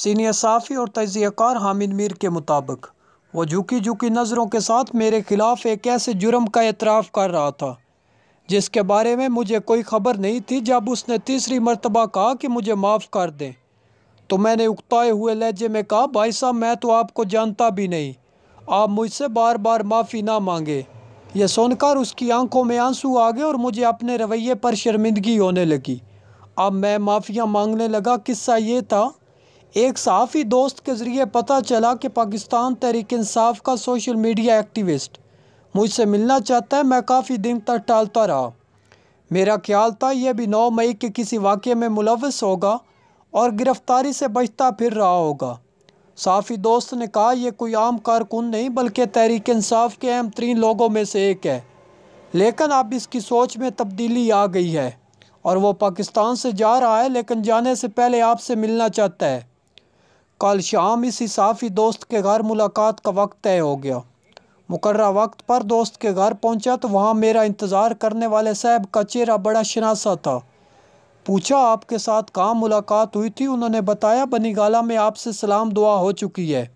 senior साफ़ी और तजियाकार हामिद मीर के मुताबिक वह झुकी झुकी नज़रों के साथ मेरे ख़िलाफ़ एक ऐसे जुर्म का एतराफ़ कर रहा था जिसके बारे में मुझे कोई ख़बर नहीं थी जब उसने तीसरी मरतबा कहा कि मुझे माफ़ कर दें तो मैंने उकताए हुए लहजे में कहा भाई साहब मैं तो आपको जानता भी नहीं आप मुझसे बार बार माफ़ी ना मांगे यह सुनकर उसकी आंखों में आंसू आ गए और मुझे अपने रवैये पर शर्मिंदगी होने लगी अब मैं माफ़ियाँ मांगने लगा किस्सा ये था एक सहाफ़ी दोस्त के ज़रिए पता चला कि पाकिस्तान तहरीक इंसाफ का सोशल मीडिया एक्टिविस्ट मुझसे मिलना चाहता है मैं काफ़ी दिन तक टालता रहा मेरा ख्याल था यह भी नौ मई के किसी वाक़े में मुलवस होगा और गिरफ़्तारी से बचता फिर रहा होगा साफ़ी दोस्त ने कहा यह कोई आम कारकुन नहीं बल्कि तहरीक इंसाफ के अहम तरीन लोगों में से एक है लेकिन अब इसकी सोच में तब्दीली आ गई है और वो पाकिस्तान से जा रहा है लेकिन जाने से पहले आपसे मिलना चाहता है कल शाम इस हिसाफी दोस्त के घर मुलाकात का वक्त तय हो गया मुकर वक्त पर दोस्त के घर पहुंचा तो वहाँ मेरा इंतज़ार करने वाले साहब का चेहरा बड़ा शनासा था पूछा आपके साथ कहाँ मुलाकात हुई थी उन्होंने बताया बनीगाला में आपसे सलाम दुआ हो चुकी है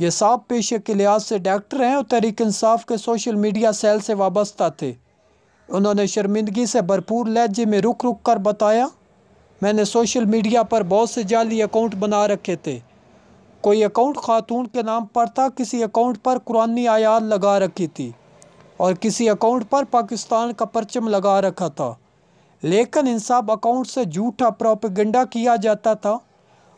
ये साफ पेशे के लिहाज से डॉक्टर हैं और तहरीक इंसाफ के सोशल मीडिया सेल से वाबस्ता थे उन्होंने शर्मिंदगी से भरपूर लहजे में रुक रुक कर बताया मैंने सोशल मीडिया पर बहुत से जाली अकाउंट बना रखे थे कोई अकाउंट खातून के नाम पर था किसी अकाउंट पर कुरानी आयात लगा रखी थी और किसी अकाउंट पर पाकिस्तान का परचम लगा रखा था लेकिन इन सब अकाउंट से झूठा प्रोपेगेंडा किया जाता था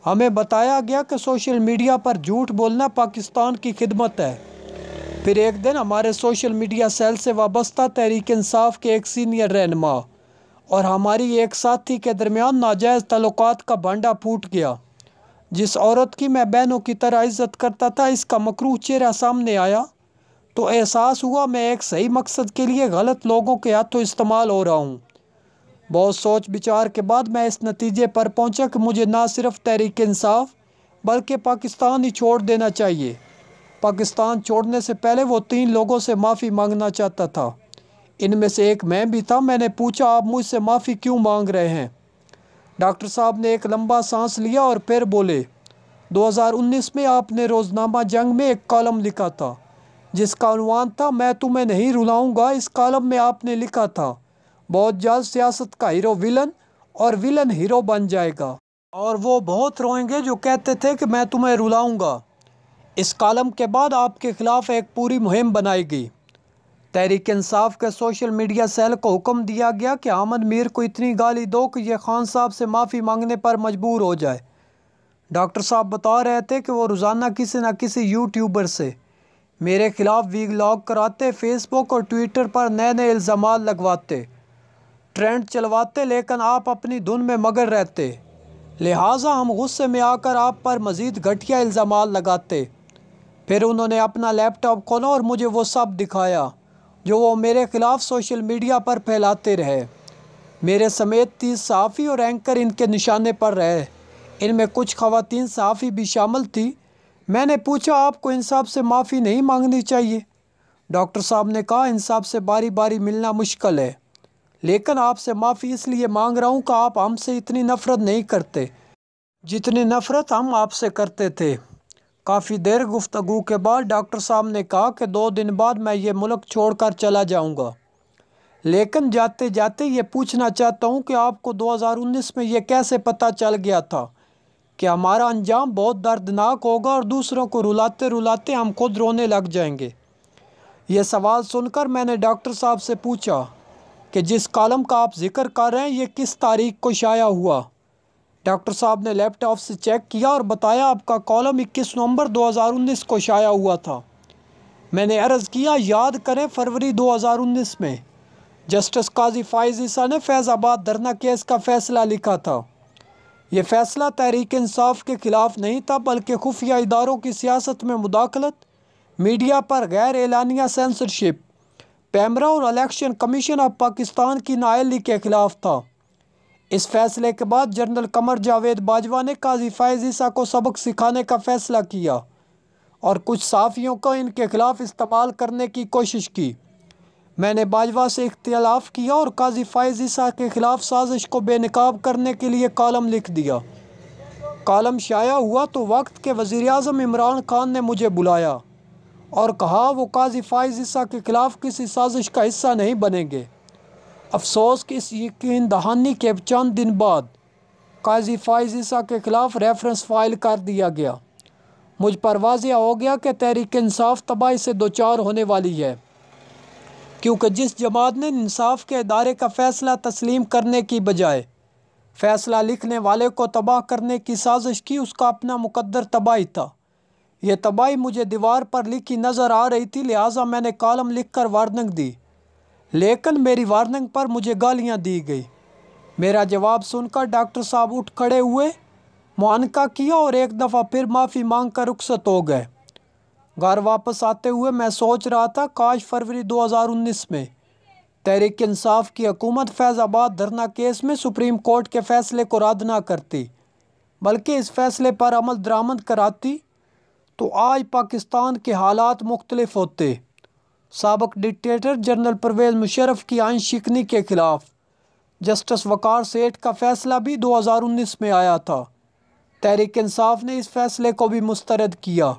हमें बताया गया कि सोशल मीडिया पर झूठ बोलना पाकिस्तान की खिदमत है फिर एक दिन हमारे सोशल मीडिया सेल से वाबस्ता तहरीक इंसाफ के एक सीनियर रहनमा और हमारी एक साथी के दरमियान नाजायज़ तल्लक का भांडा फूट गया जिस औरत की मैं बहनों की तरह इज़्ज़त करता था इसका मकरूह चेहरा सामने आया तो एहसास हुआ मैं एक सही मकसद के लिए गलत लोगों के हाथों इस्तेमाल हो रहा हूँ बहुत सोच विचार के बाद मैं इस नतीजे पर पहुँचा कि मुझे ना सिर्फ तहरीक इंसाफ बल्कि पाकिस्तान ही छोड़ देना चाहिए पाकिस्तान छोड़ने से पहले वो तीन लोगों से माफ़ी मांगना चाहता था इनमें से एक मैं भी था मैंने पूछा आप मुझसे माफ़ी क्यों मांग रहे हैं डॉक्टर साहब ने एक लंबा सांस लिया और फिर बोले 2019 में आपने रोज़नामा जंग में एक कॉलम लिखा था जिसका अनुमान था मैं तुम्हें नहीं रुलाऊंगा इस कॉलम में आपने लिखा था बहुत जल्द सियासत का हीरो विलन और विलन हीरो बन जाएगा और वो बहुत रोएंगे जो कहते थे कि मैं तुम्हें रुलाऊंगा इस कॉलम के बाद आपके ख़िलाफ़ एक पूरी मुहिम बनाई गई तहरीक इंसाफ के सोशल मीडिया सेल को हुक्म दिया गया कि आमद मीर को इतनी गाली दो कि यह खान साहब से माफ़ी मांगने पर मजबूर हो जाए डॉक्टर साहब बता रहे थे कि वो रोज़ाना किसी न किसी यूट्यूबर से मेरे खिलाफ वीग लॉग कराते फेसबुक और ट्विटर पर नए नए इल्ज़ाम लगवाते ट्रेंड चलवाते लेकिन आप अपनी धुन में मगर रहते लिहाजा हम गुस्से में आकर आप पर मज़ीद घटिया इल्ज़ाम लगाते फिर उन्होंने अपना लैपटॉप खोला और मुझे वो सब दिखाया जो वो मेरे ख़िलाफ़ सोशल मीडिया पर फैलाते रहे मेरे समेत तीस सहाफ़ी और एंकर इनके निशाने पर रहे इनमें कुछ खवतिन सहाफ़ी भी शामिल थी मैंने पूछा आपको इंसाफ से माफ़ी नहीं मांगनी चाहिए डॉक्टर साहब ने कहा इंसाफ से बारी बारी मिलना मुश्किल है लेकिन आपसे माफ़ी इसलिए मांग रहा हूँ कि आप हमसे इतनी नफ़रत नहीं करते जितनी नफ़रत हम आपसे करते थे काफ़ी देर गुफ्तु के बाद डॉक्टर साहब ने कहा कि दो दिन बाद मैं ये मुल्क छोड़कर चला जाऊंगा लेकिन जाते जाते ये पूछना चाहता हूँ कि आपको 2019 में ये कैसे पता चल गया था कि हमारा अंजाम बहुत दर्दनाक होगा और दूसरों को रुलाते रुलाते हम खुद रोने लग जाएंगे ये सवाल सुनकर मैंने डॉक्टर साहब से पूछा कि जिस कॉलम का आप जिक्र कर रहे हैं ये किस तारीख को शाया हुआ डॉक्टर साहब ने लैपटॉप से चेक किया और बताया आपका कॉलम 21 नवंबर 2019 को शाया हुआ था मैंने अर्ज़ किया याद करें फरवरी 2019 में जस्टिस काजी फाइज ईसा ने फैज़ाबाद धरना केस का फ़ैसला लिखा था ये फ़ैसला तहरीक इंसाफ के ख़िलाफ़ नहीं था बल्कि खुफिया इदारों की सियासत में मुदाखलत मीडिया पर गैर एलानिया सेंसरशिप पैमरा और इलेक्शन कमीशन ऑफ पाकिस्तान की नायली के ख़िलाफ़ था इस फैसले के बाद जनरल कमर जावेद बाजवा ने काजी फायज ईसा को सबक सिखाने का फैसला किया और कुछ साफ़ियों को इनके खिलाफ इस्तेमाल करने की कोशिश की मैंने बाजवा से इख्तलाफ किया और काजी फायज ईसा के ख़िलाफ़ साजिश को बेनकाब करने के लिए कॉलम लिख दिया कॉलम शाया हुआ तो वक्त के वजीर अजम इमरान खान ने मुझे बुलाया और कहा वो काजी फायज ईसा के ख़िलाफ़ किसी साजिश का हिस्सा नहीं बनेंगे अफसोस कि इस यकीन दहानी के चंद दिन बाद काजी फाइजिसा के ख़िलाफ़ रेफरेंस फाइल कर दिया गया मुझ पर वाजिया हो गया कि तहरीक इंसाफ तबाही से दो चार होने वाली है क्योंकि जिस जमात ने इंसाफ के अदारे का फ़ैसला तस्लीम करने की बजाय फ़ैसला लिखने वाले को तबाह करने की साजिश की उसका अपना मुकदर तबाही था यह तबाही मुझे दीवार पर लिखी नज़र आ रही थी लिहाजा मैंने कॉलम लिख कर वार्निंग दी लेकिन मेरी वार्निंग पर मुझे गालियाँ दी गई मेरा जवाब सुनकर डॉक्टर साहब उठ खड़े हुए मुआनका किया और एक दफ़ा फिर माफ़ी मांग कर रुखसत हो गए घर वापस आते हुए मैं सोच रहा था काश फरवरी 2019 में तहरीक इंसाफ की हकूमत फैज़ाबाद धरना केस में सुप्रीम कोर्ट के फैसले को रद्द ना करती बल्कि इस फैसले पर अमल दरामद कराती तो आज पाकिस्तान के हालात मुख्तलफ होते सबक डिक्टेटर जनरल परवेज मुशरफ की आइन शिकनी के खिलाफ जस्टिस वकार सेठ का फैसला भी 2019 में आया था तहरीक इंसाफ ने इस फैसले को भी मुस्तरद किया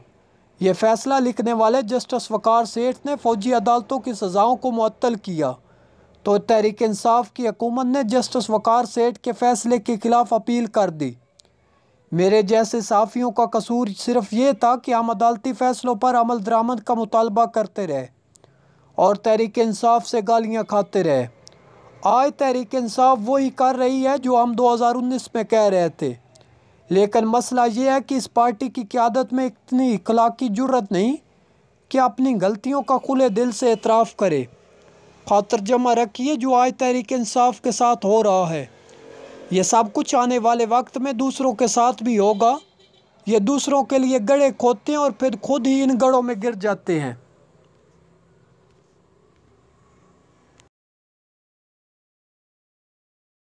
यह फैसला लिखने वाले जस्टिस वकार सेठ ने फौजी अदालतों की सज़ाओं को मअतल किया तो तहरीक इंसाफ की हकूमत ने जस्टिस वकार सेठ के फैसले के खिलाफ अपील कर दी मेरे जैसे साफ़ियों का कसूर सिर्फ ये था कि हम अदालती फ़ैसलों पर अमल दरामद का मुतालबा करते रहे और तहरीक इंसाफ से गालियाँ खाते रहे आज तहरीक इंसाफ वही कर रही है जो हम 2019 में कह रहे थे लेकिन मसला ये है कि इस पार्टी की क्यादत में इतनी इखलाकी जरूरत नहीं कि अपनी गलतियों का खुले दिल से एतराफ़ करे खातर जमा रखिए जो आज तहरीक इंसाफ के साथ हो रहा है ये सब कुछ आने वाले वक्त में दूसरों के साथ भी होगा ये दूसरों के लिए गड़े खोदते हैं और फिर खुद ही इन गड़ों में गिर जाते हैं